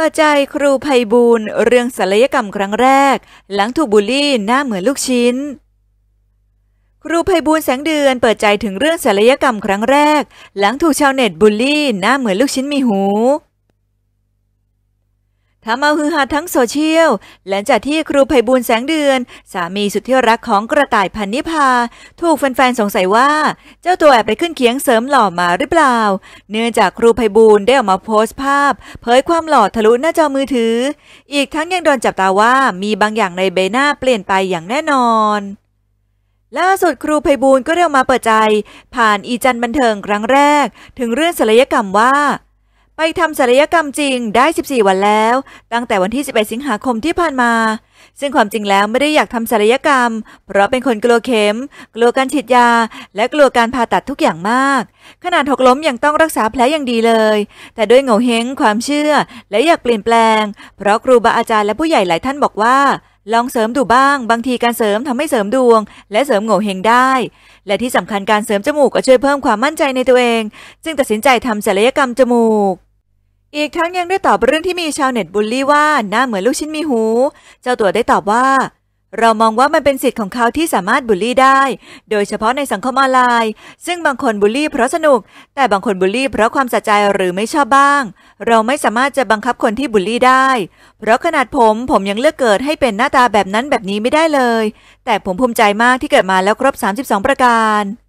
ปิดใจครูภัยบูลเรื่องศัลยกรรมครั้งแรก หลังถูกบูลลี่หน้าเหมือนลูกชิ้น ครูภัยบูลแสงเดือนเปิดใจถึงเรื่องศัลยกรรมครั้งแรก หลังถูกชาวเน็ตบูลลี่หน้าเหมือนลูกชิ้นมีหูทำเอาฮือฮาทั้งโซเชียลหลังจากที่ครูไพบูลแสงเดือน สามีสุดที่รักของกระต่ายพันนิพาถูกแฟนๆสงสัยว่าเจ้าตัวแอบไปขึ้นเคียงเสริมหล่อมาหรือเปล่า เนื่องจากครูไพบูลได้ออกมาโพสต์ภาพ เผยความหล่อทะลุหน้าจอมือถือ อีกทั้งยังโดนจับตาว่ามีบางอย่างในใบหน้าเปลี่ยนไปอย่างแน่นอน ล่าสุดครูไพบูลก็เรียกมาเปิดใจผ่านอีจันบันเทิงครั้งแรก ถึงเรื่องศัลยกรรมว่าไปทำศัลยกรรมจริงได้ 14 วันแล้ว ตั้งแต่วันที่11สิงหาคมที่ผ่านมา ซึ่งความจริงแล้วไม่ได้อยากทำศัลยกรรม เพราะเป็นคนกลัวเข็ม กลัวการฉีดยา และกลัวการผ่าตัดทุกอย่างมาก ขนาดหกล้มยังต้องรักษาแผลอย่างดีเลย แต่ด้วยเงาเฮงความเชื่อและอยากเปลี่ยนแปลงเพราะครูบาอาจารย์และผู้ใหญ่หลายท่านบอกว่า ลองเสริมดูบ้าง บางทีการเสริมทำให้เสริมดวง และเสริมโง่เฮงได้ และที่สำคัญการเสริมจมูกก็ช่วยเพิ่มความมั่นใจในตัวเองจึงตัดสินใจทำศัลยกรรมจมูกอีกทั้งยังได้ตอบเรื่องที่มีชาวเน็ตบูลลี่ว่าหน้าเหมือนลูกชิ้นมีหู เจ้าตัวได้ตอบว่า เรามองว่ามันเป็นสิทธิ์ของเขาที่สามารถบูลลี่ได้ โดยเฉพาะในสังคมออนไลน์ ซึ่งบางคนบูลลี่เพราะสนุก แต่บางคนบูลลี่เพราะความสะใจหรือไม่ชอบบ้าง เราไม่สามารถจะบังคับคนที่บูลลี่ได้ เพราะขนาดผมผมยังเลือกเกิดให้เป็นหน้าตาแบบนั้นแบบนี้ไม่ได้เลย แต่ผมภูมิใจมากที่เกิดมาแล้วครบ 32 ประการ